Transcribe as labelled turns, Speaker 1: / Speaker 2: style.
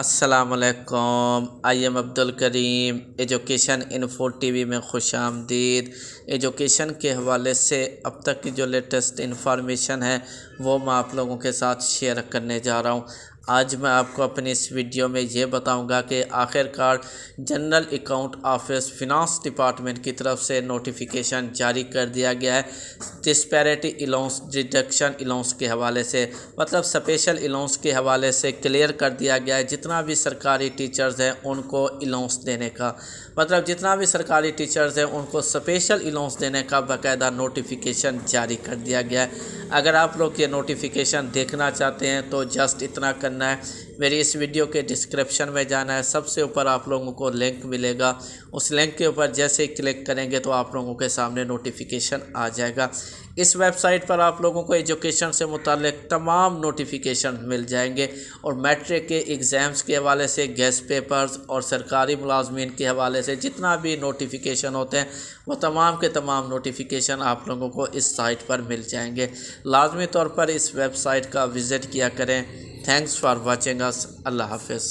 Speaker 1: السلام علیکم I am Abdul Karim education info TV وی میں خوش آمدید ایجوکیشن کے حوالے سے اب تک کی جو لیٹسٹ انفارمیشن ہے وہ میں آپ لوگوں کے ساتھ شیئر کرنے جا رہا ہوں آج میں آپ کو اپنی اس ویڈیو میں یہ بتاؤں گا کہ آخر کار general account office finance department کی طرف سے نوٹیفیکیشن جاری کر دیا گیا ہے ڈسپیرٹی الاؤنس ڈیڈکشن الاؤنس کے حوالے سے مطلب سپیشل الاؤنس کے حوالے سے کلیئر کر دیا گیا ہے جتنا بھی سرکاری ٹیچرز ہیں ان کو الاؤنس دینے کا مطلب جتنا بھی سرکاری ٹیچرز ہیں ان کو سپیشل الاؤنس دینے کا باقاعدہ نوٹیفیکیشن جاری کر دیا گیا ہے اگر آپ لوگ یہ نوٹیفیکیشن دیکھنا چاہتے ہیں تو جسٹ اتنا کرنا کرنا ہے میری اس ویڈیو کے ڈسکرپشن میں جانا ہے سب سے اوپر آپ لوگوں کو لنک ملے گا اس لنک کے اوپر جیسے ہی کلک کریں گے تو آپ لوگوں کے سامنے نوٹیفیکیشن آ جائے گا اس ویب سائٹ پر آپ لوگوں کو ایجوکیشن سے متعلق تمام نوٹیفیکیشن مل جائیں گے اور میٹرک کے ایگزامس کے حوالے سے گیس پیپرز اور سرکاری ملازمین کے حوالے سے جتنا بھی نوٹیفیکیشن ہوتے ہیں وہ تمام کے تمام نوٹیفیکیشن آپ لوگوں کو اس سائٹ پر مل جائیں گے لازمی طور پر اس ویب سائٹ کا وزٹ کیا کریں thanks for watching us allah hafiz